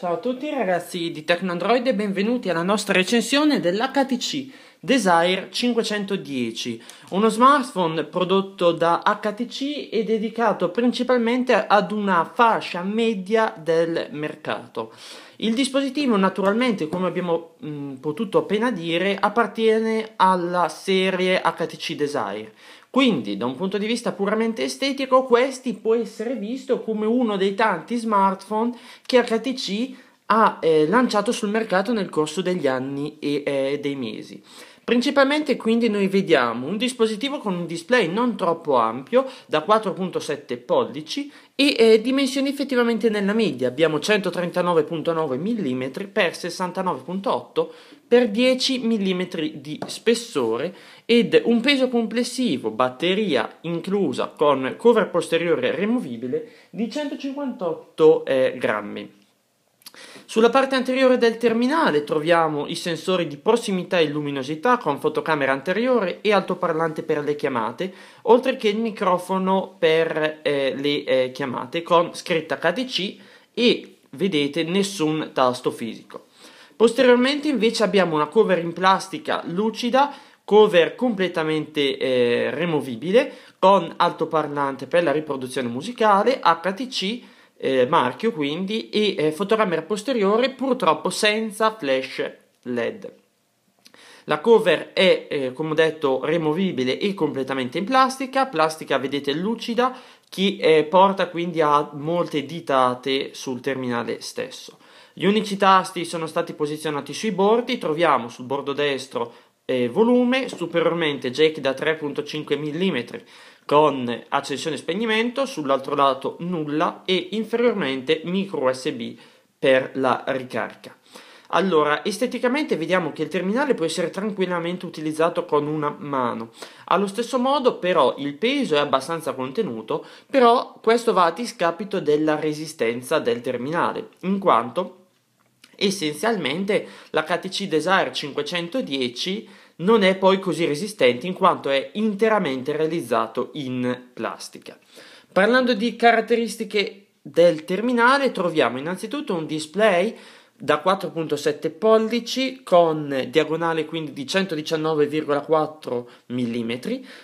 Ciao a tutti ragazzi di Tecnandroid e benvenuti alla nostra recensione dell'HTC Desire 510, uno smartphone prodotto da HTC e dedicato principalmente ad una fascia media del mercato. Il dispositivo naturalmente, come abbiamo mh, mm, potuto appena dire, appartiene alla serie HTC Desire, quindi, da un punto di vista puramente estetico, questi può essere visto come uno dei tanti smartphone che HTC ha eh, lanciato sul mercato nel corso degli anni e eh, dei mesi. Principalmente quindi noi vediamo un dispositivo con un display non troppo ampio, da 4.7 pollici e eh, dimensioni effettivamente nella media. Abbiamo 139.9 mm x 69.8 x 10 mm di spessore ed un peso complessivo, batteria inclusa con cover posteriore removibile, di 158 eh, grammi. Sulla parte anteriore del terminale troviamo i sensori di prossimità e luminosità con fotocamera anteriore e altoparlante per le chiamate, oltre che il microfono per eh, le eh, chiamate con scritta KDC e vedete nessun tasto fisico. Posteriormente invece abbiamo una cover in plastica lucida cover completamente eh, removibile con altoparlante per la riproduzione musicale, HTC eh, marchio quindi e eh, fotocamera posteriore purtroppo senza flash LED. La cover è, eh, come ho detto, removibile e completamente in plastica, plastica vedete lucida, che eh, porta quindi a molte ditate sul terminale stesso. Gli unici tasti sono stati posizionati sui bordi, troviamo sul bordo destro eh, volume, superiormente jack da 3.5 mm con accensione e spegnimento, sull'altro lato nulla e inferiormente micro USB per la ricarica. Allora, esteticamente vediamo che il terminale può essere tranquillamente utilizzato con una mano. Allo stesso modo, però, il peso è abbastanza contenuto, però questo va a discapito della resistenza del terminale, in quanto Essenzialmente la KTC Desire 510 non è poi così resistente in quanto è interamente realizzato in plastica. Parlando di caratteristiche del terminale troviamo innanzitutto un display da 4.7 pollici con diagonale quindi di 119,4 mm,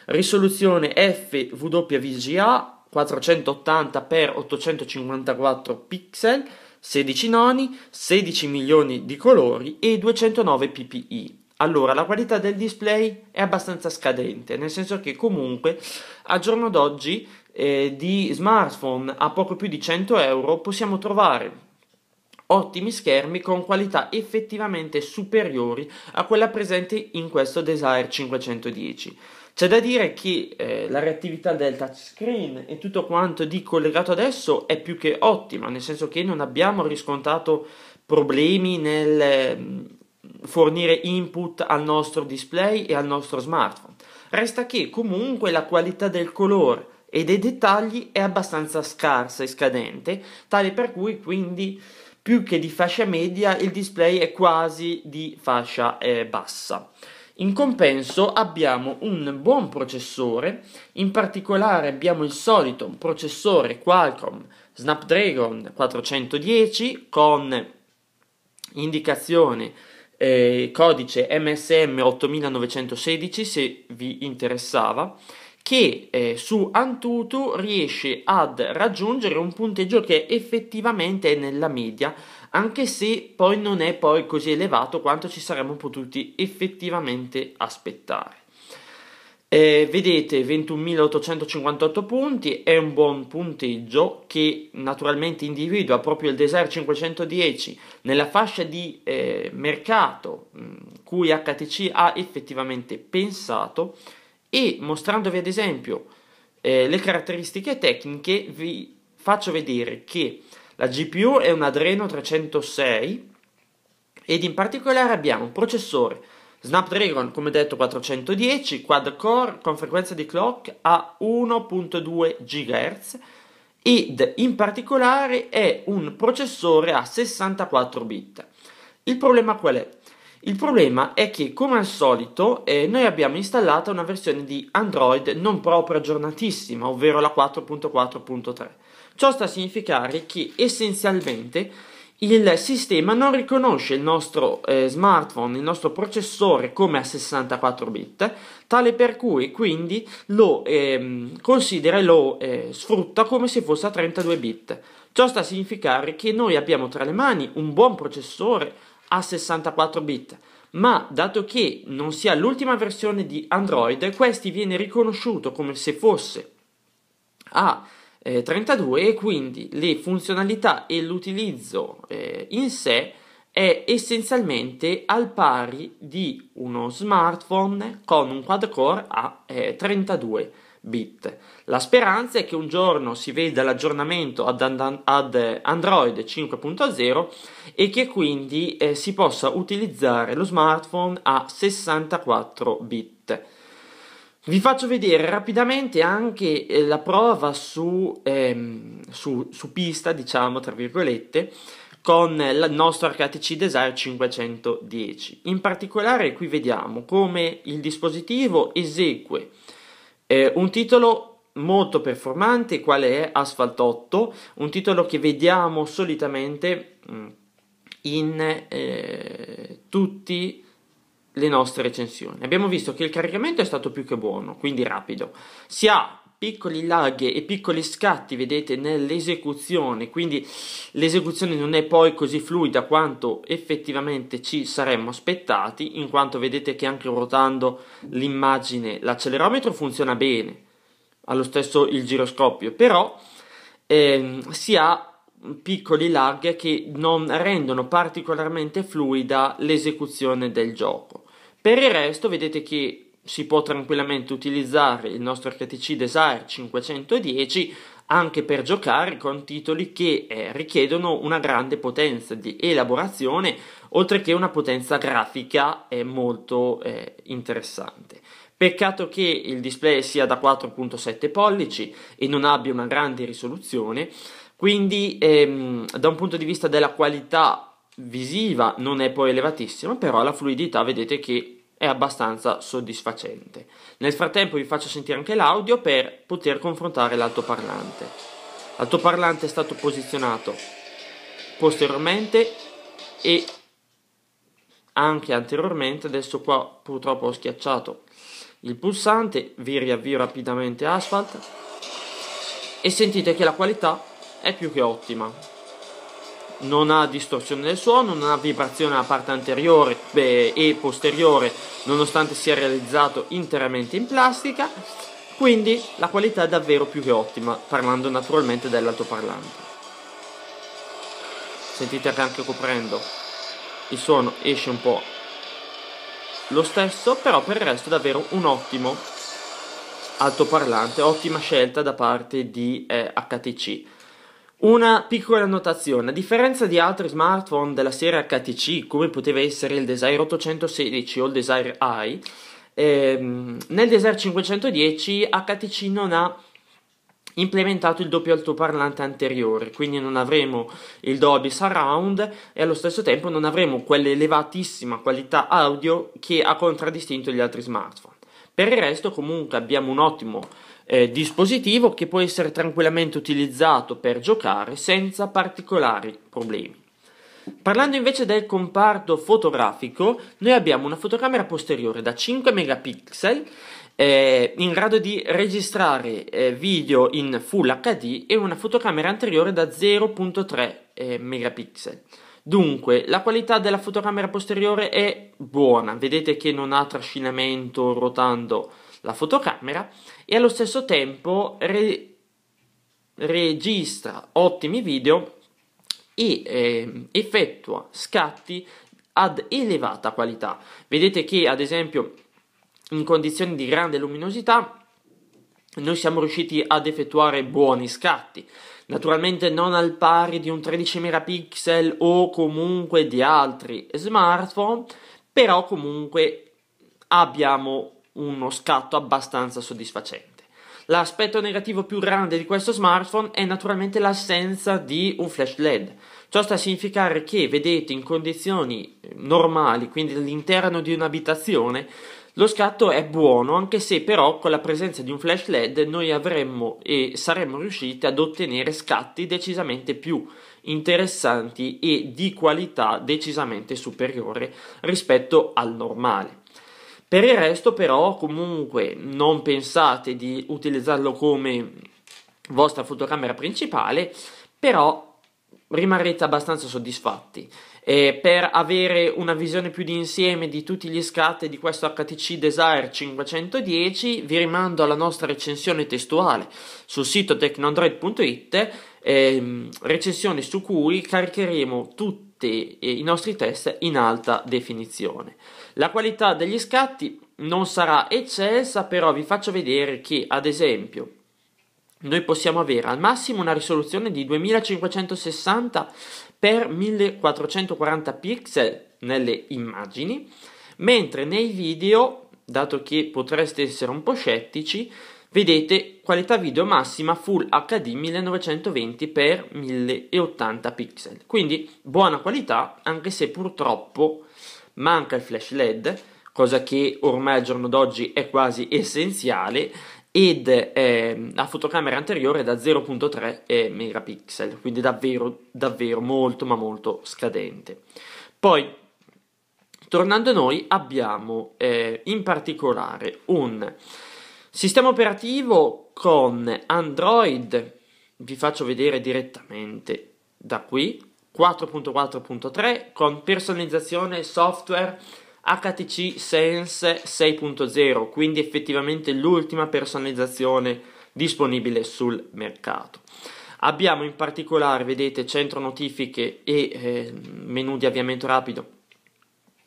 risoluzione FWVGA 480x854 pixel, 16 noni, 16 milioni di colori e 209 ppi. Allora, la qualità del display è abbastanza scadente, nel senso che comunque al giorno d'oggi eh, di smartphone a poco più di 100 euro possiamo trovare ottimi schermi con qualità effettivamente superiori a quella presente in questo Desire 510. C'è da dire che eh, la reattività del touchscreen e tutto quanto di collegato adesso è più che ottima, nel senso che non abbiamo riscontrato problemi nel ehm, fornire input al nostro display e al nostro smartphone. Resta che comunque la qualità del colore e dei dettagli è abbastanza scarsa e scadente, tale per cui quindi più che di fascia media il display è quasi di fascia eh, bassa. In compenso abbiamo un buon processore, in particolare abbiamo il solito processore Qualcomm Snapdragon 410 con indicazione eh, codice MSM 8916 se vi interessava che eh, su Antutu riesce ad raggiungere un punteggio che effettivamente è nella media anche se poi non è poi così elevato quanto ci saremmo potuti effettivamente aspettare. Eh, vedete 21.858 punti, è un buon punteggio che naturalmente individua proprio il Desire 510 nella fascia di eh, mercato mh, cui HTC ha effettivamente pensato e mostrandovi ad esempio eh, le caratteristiche tecniche vi faccio vedere che la GPU è un Adreno 306 ed in particolare abbiamo un processore Snapdragon, come detto, 410, quad core con frequenza di clock a 1.2 GHz ed in particolare è un processore a 64 bit. Il problema qual è? Il problema è che, come al solito, eh, noi abbiamo installato una versione di Android non proprio aggiornatissima, ovvero la 4.4.3. Ciò sta a significare che essenzialmente il sistema non riconosce il nostro eh, smartphone, il nostro processore come a 64 bit, tale per cui quindi lo eh, considera e lo eh, sfrutta come se fosse a 32 bit. Ciò sta a significare che noi abbiamo tra le mani un buon processore a 64 bit, ma dato che non sia l'ultima versione di Android, questi viene riconosciuto come se fosse a eh, 32 e quindi le funzionalità e l'utilizzo eh, in sé è essenzialmente al pari di uno smartphone con un quad-core a eh, 32 bit. La speranza è che un giorno si veda l'aggiornamento ad, and- ad Android 5.0 e che quindi eh, si possa utilizzare lo smartphone a 64 bit. Vi faccio vedere rapidamente anche eh, la prova su, ehm, su, su pista, diciamo, tra virgolette, con il nostro HTC Desire 510. In particolare qui vediamo come il dispositivo esegue eh, un titolo molto performante quale è Asphalt 8, un titolo che vediamo solitamente mm, in eh, tutti le nostre recensioni. Abbiamo visto che il caricamento è stato più che buono, quindi rapido. Si ha piccoli lag e piccoli scatti, vedete, nell'esecuzione, quindi l'esecuzione non è poi così fluida quanto effettivamente ci saremmo aspettati, in quanto vedete che anche ruotando l'immagine l'accelerometro funziona bene, allo stesso il giroscopio, però ehm, si ha piccoli lag che non rendono particolarmente fluida l'esecuzione del gioco. Per il resto vedete che si può tranquillamente utilizzare il nostro HTC Desire 510 anche per giocare con titoli che eh, richiedono una grande potenza di elaborazione, oltre che una potenza grafica eh, molto eh, interessante. Peccato che il display sia da 4.7 pollici e non abbia una grande risoluzione, quindi ehm, da un punto di vista della qualità visiva non è poi elevatissima, però la fluidità vedete che è abbastanza soddisfacente. Nel frattempo vi faccio sentire anche l'audio per poter confrontare l'altoparlante. L'altoparlante è stato posizionato posteriormente e anche anteriormente, adesso qua purtroppo ho schiacciato il pulsante, vi riavvio rapidamente asfalt e sentite che la qualità è più che ottima non ha distorsione del suono, non ha vibrazione alla parte anteriore beh, e posteriore nonostante sia realizzato interamente in plastica, quindi la qualità è davvero più che ottima, parlando naturalmente dell'altoparlante. Sentite che anche coprendo il suono esce un po' lo stesso, però per il resto è davvero un ottimo altoparlante, ottima scelta da parte di eh, HTC. Una piccola notazione, a differenza di altri smartphone della serie HTC, come poteva essere il Desire 816 o il Desire i, ehm, nel Desire 510 HTC non ha implementato il doppio altoparlante anteriore, quindi non avremo il Dolby Surround e allo stesso tempo non avremo quell'elevatissima qualità audio che ha contraddistinto gli altri smartphone. Per il resto comunque abbiamo un ottimo eh, dispositivo che può essere tranquillamente utilizzato per giocare senza particolari problemi. Parlando invece del comparto fotografico, noi abbiamo una fotocamera posteriore da 5 megapixel eh, in grado di registrare eh, video in Full HD e una fotocamera anteriore da 0.3 eh, megapixel. Dunque, la qualità della fotocamera posteriore è buona, vedete che non ha trascinamento rotando la fotocamera e allo stesso tempo re- registra ottimi video e eh, effettua scatti ad elevata qualità. Vedete che ad esempio in condizioni di grande luminosità noi siamo riusciti ad effettuare buoni scatti. Naturalmente non al pari di un 13 megapixel o comunque di altri smartphone, però comunque abbiamo uno scatto abbastanza soddisfacente. L'aspetto negativo più grande di questo smartphone è naturalmente l'assenza di un flash LED. Ciò sta a significare che vedete in condizioni eh, normali, quindi all'interno di un'abitazione, lo scatto è buono, anche se però con la presenza di un flash LED noi avremmo e saremmo riusciti ad ottenere scatti decisamente più interessanti e di qualità decisamente superiore rispetto al normale. Per il resto però comunque non pensate di utilizzarlo come vostra fotocamera principale, però rimarrete abbastanza soddisfatti. Eh, per avere una visione più di insieme di tutti gli scatti di questo HTC Desire 510 vi rimando alla nostra recensione testuale sul sito tecnoandroid.it, ehm, recensione su cui caricheremo tutti te- i nostri test in alta definizione. La qualità degli scatti non sarà eccelsa, però vi faccio vedere che, ad esempio, noi possiamo avere al massimo una risoluzione di 2560 x 1440 pixel nelle immagini, mentre nei video, dato che potreste essere un po' scettici, Vedete qualità video massima Full HD 1920x1080 pixel, quindi buona qualità anche se purtroppo manca il flash LED, cosa che ormai al giorno d'oggi è quasi essenziale, ed eh, la fotocamera anteriore è da 0.3 eh, megapixel, quindi davvero, davvero molto ma molto scadente. Poi, tornando a noi, abbiamo eh, in particolare un Sistema operativo con Android, vi faccio vedere direttamente da qui, 4.4.3 con personalizzazione software HTC Sense 6.0, quindi effettivamente l'ultima personalizzazione disponibile sul mercato. Abbiamo in particolare, vedete, centro notifiche e eh, menu di avviamento rapido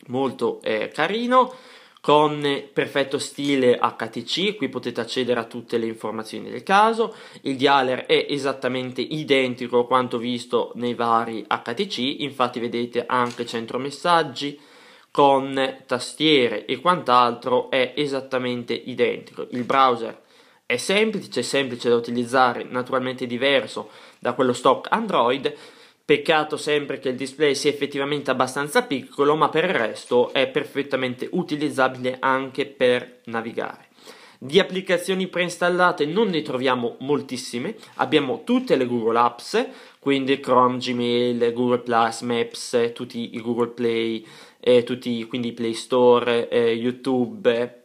molto eh, carino con perfetto stile HTC, qui potete accedere a tutte le informazioni del caso, il dialer è esattamente identico a quanto visto nei vari HTC, infatti vedete anche centro messaggi con tastiere e quant'altro è esattamente identico. Il browser è semplice, semplice da utilizzare, naturalmente diverso da quello stock Android, Peccato sempre che il display sia effettivamente abbastanza piccolo, ma per il resto è perfettamente utilizzabile anche per navigare. Di applicazioni preinstallate non ne troviamo moltissime, abbiamo tutte le Google Apps, quindi Chrome, Gmail, Google Plus, Maps, tutti i Google Play, eh, tutti quindi Play Store, eh, YouTube,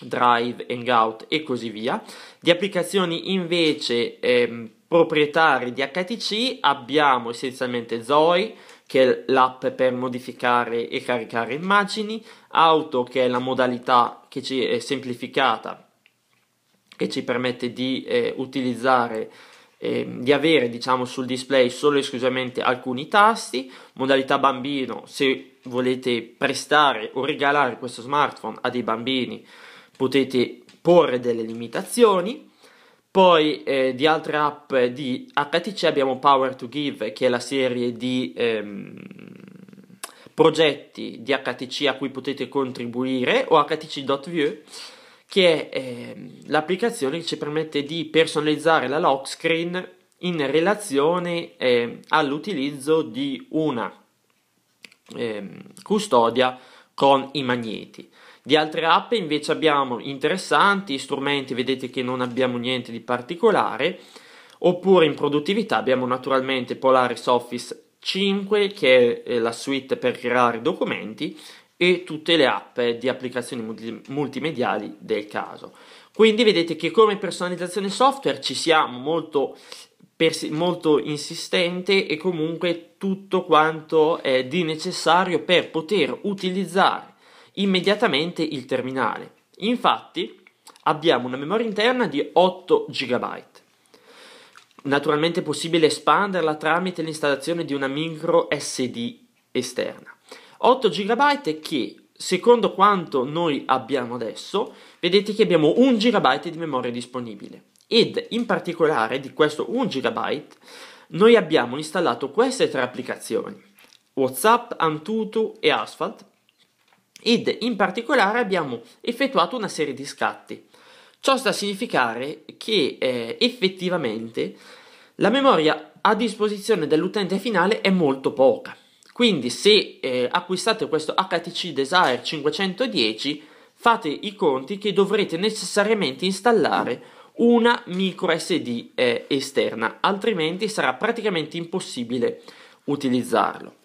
Drive, Hangout e così via. Di applicazioni invece... Ehm, proprietari di HTC abbiamo essenzialmente Zoe, che è l'app per modificare e caricare immagini, Auto, che è la modalità che ci è semplificata, che ci permette di eh, utilizzare eh, di avere diciamo sul display solo e esclusivamente alcuni tasti modalità bambino se volete prestare o regalare questo smartphone a dei bambini potete porre delle limitazioni poi eh, di altre app di HTC abbiamo Power to Give, che è la serie di ehm, progetti di HTC a cui potete contribuire, o HTC.view, che è eh, l'applicazione che ci permette di personalizzare la lock screen in relazione eh, all'utilizzo di una ehm, custodia con i magneti. Di altre app invece abbiamo interessanti strumenti, vedete che non abbiamo niente di particolare, oppure in produttività abbiamo naturalmente Polaris Office 5 che è eh, la suite per creare documenti e tutte le app di applicazioni multimediali del caso. Quindi vedete che come personalizzazione software ci siamo molto, persi- molto insistente e comunque tutto quanto è di necessario per poter utilizzare immediatamente il terminale. Infatti abbiamo una memoria interna di 8 GB. Naturalmente è possibile espanderla tramite l'installazione di una micro SD esterna. 8 GB che secondo quanto noi abbiamo adesso, vedete che abbiamo 1 GB di memoria disponibile. Ed in particolare di questo 1 GB noi abbiamo installato queste tre applicazioni, WhatsApp, Antutu e Asphalt, ed in particolare abbiamo effettuato una serie di scatti. Ciò sta a significare che eh, effettivamente la memoria a disposizione dell'utente finale è molto poca. Quindi se eh, acquistate questo HTC Desire 510 fate i conti che dovrete necessariamente installare una micro SD eh, esterna, altrimenti sarà praticamente impossibile utilizzarlo.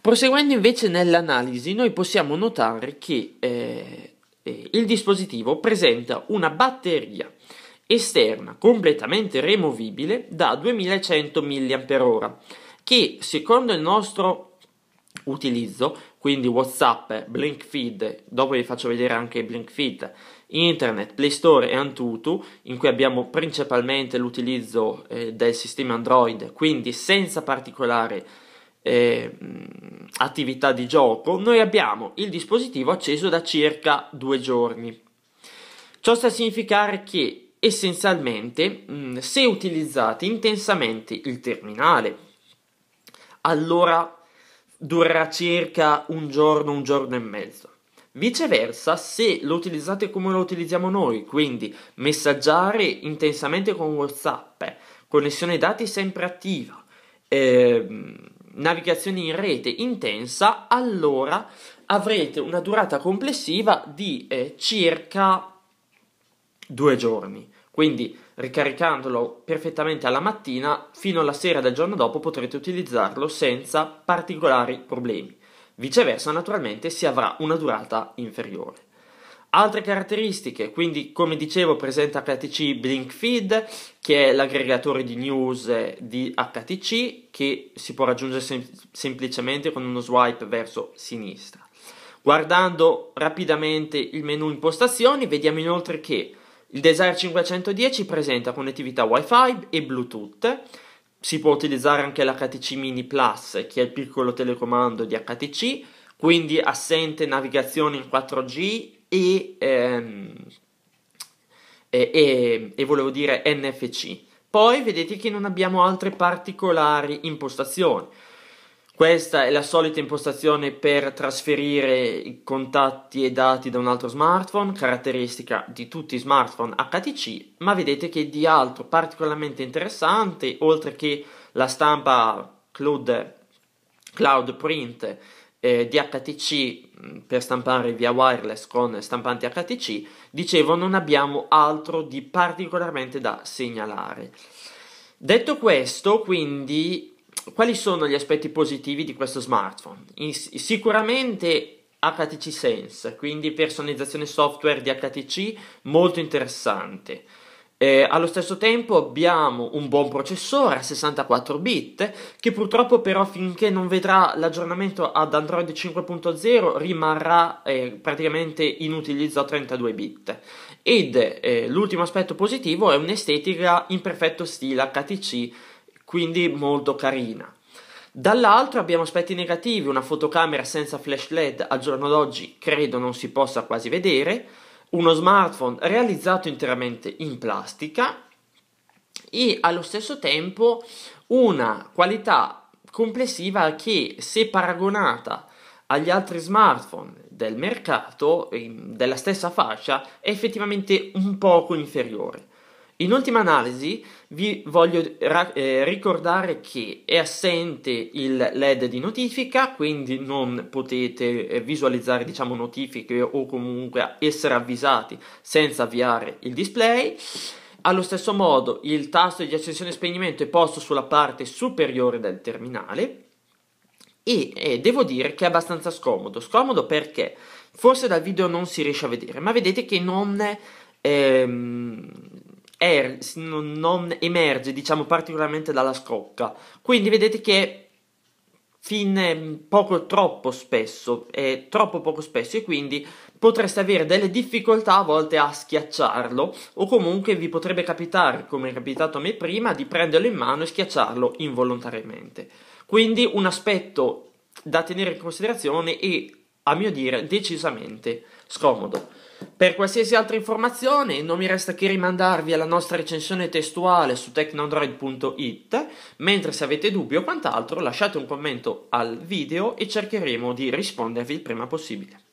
Proseguendo invece nell'analisi, noi possiamo notare che eh, eh, il dispositivo presenta una batteria esterna completamente removibile da 2100 mAh che secondo il nostro utilizzo, quindi WhatsApp, Blinkfeed, dopo vi faccio vedere anche Blinkfeed, Internet, Play Store e Antutu, in cui abbiamo principalmente l'utilizzo eh, del sistema Android, quindi senza particolare eh, attività di gioco, noi abbiamo il dispositivo acceso da circa due giorni. Ciò sta a significare che essenzialmente mh, mm, se utilizzate intensamente il terminale, allora durerà circa un giorno, un giorno e mezzo. Viceversa, se lo utilizzate come lo utilizziamo noi, quindi messaggiare intensamente con WhatsApp, connessione dati sempre attiva, ehm, navigazione in rete intensa, allora avrete una durata complessiva di eh, circa due giorni. Quindi ricaricandolo perfettamente alla mattina, fino alla sera del giorno dopo potrete utilizzarlo senza particolari problemi. Viceversa, naturalmente, si avrà una durata inferiore. Altre caratteristiche, quindi come dicevo presenta HTC Blink Feed che è l'aggregatore di news eh, di HTC che si può raggiungere sem- semplicemente con uno swipe verso sinistra. Guardando rapidamente il menu impostazioni vediamo inoltre che il Desire 510 presenta connettività Wi-Fi e Bluetooth, si può utilizzare anche l'HTC Mini Plus che è il piccolo telecomando di HTC, quindi assente navigazione in 4G e, ehm, e, e, e volevo dire NFC. Poi vedete che non abbiamo altre particolari impostazioni. Questa è la solita impostazione per trasferire contatti e dati da un altro smartphone, caratteristica di tutti i smartphone HTC, ma vedete che di altro particolarmente interessante, oltre che la stampa cloud, cloud print eh, di HTC mm, per stampare via wireless con stampanti HTC, dicevo non abbiamo altro di particolarmente da segnalare. Detto questo, quindi, quali sono gli aspetti positivi di questo smartphone? In, sicuramente HTC Sense, quindi personalizzazione software di HTC molto interessante. Eh, allo stesso tempo abbiamo un buon processore a 64 bit che purtroppo però finché non vedrà l'aggiornamento ad Android 5.0 rimarrà eh, praticamente in utilizzo a 32 bit. Ed eh, l'ultimo aspetto positivo è un'estetica in perfetto stile HTC, quindi molto carina. Dall'altro abbiamo aspetti negativi, una fotocamera senza flash LED al giorno d'oggi credo non si possa quasi vedere, uno smartphone realizzato interamente in plastica e allo stesso tempo una qualità complessiva che se paragonata agli altri smartphone del mercato della stessa fascia è effettivamente un poco inferiore. In ultima analisi vi voglio ra- eh, ricordare che è assente il LED di notifica, quindi non potete eh, visualizzare diciamo, notifiche o comunque essere avvisati senza avviare il display. Allo stesso modo il tasto di accensione e spegnimento è posto sulla parte superiore del terminale e eh, devo dire che è abbastanza scomodo. Scomodo perché forse dal video non si riesce a vedere, ma vedete che non... Ehm, er- non emerge, diciamo, particolarmente dalla scrocca. Quindi vedete che fin mm, poco troppo spesso, è troppo poco spesso e quindi potreste avere delle difficoltà a volte a schiacciarlo o comunque vi potrebbe capitare, come è capitato a me prima, di prenderlo in mano e schiacciarlo involontariamente. Quindi un aspetto da tenere in considerazione e a mio dire decisamente scomodo. Per qualsiasi altra informazione non mi resta che rimandarvi alla nostra recensione testuale su tecnoandroid.it, mentre se avete dubbi o quant'altro lasciate un commento al video e cercheremo di rispondervi il prima possibile.